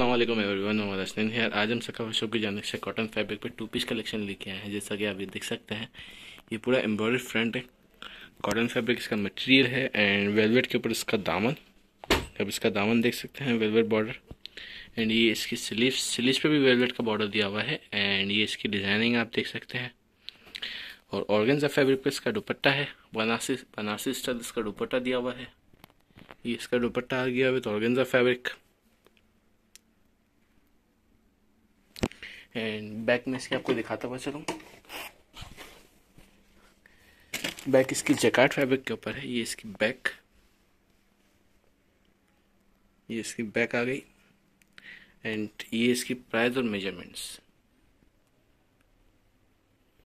Aslam everyone Mohammad Hasnain है आज हम सकाफा शॉप की जानक से कॉटन फैब्रिक पे टू पीस कलेक्शन लेके आए हैं जैसा कि आप ये देख सकते हैं ये पूरा एम्ब्रॉयड फ्रंट है कॉटन फैब्रिक इसका मटेरियल है एंड वेलवेट के ऊपर इसका दामन अब इसका दामन देख सकते हैं वेलवेट बॉर्डर एंड ये इसकी स्लीव स्लीव पे भी वेलवेट का बॉर्डर दिया हुआ है एंड ये इसकी डिज़ाइनिंग आप देख सकते हैं और ऑर्गेन्जा फैब्रिक पर इसका दुपट्टा है बनारसी बनारसी स्टाइल इसका दुपट्टा दिया हुआ है ये इसका दुपट्टा आ गया with organza fabric and back में इसके आपको दिखाता हुआ चलूँ बैक इसकी जैकार्ड फैब्रिक के ऊपर है ये इसकी बैक ये इसकी बैक आ गई एंड ये इसकी प्राइस और मेजरमेंट्स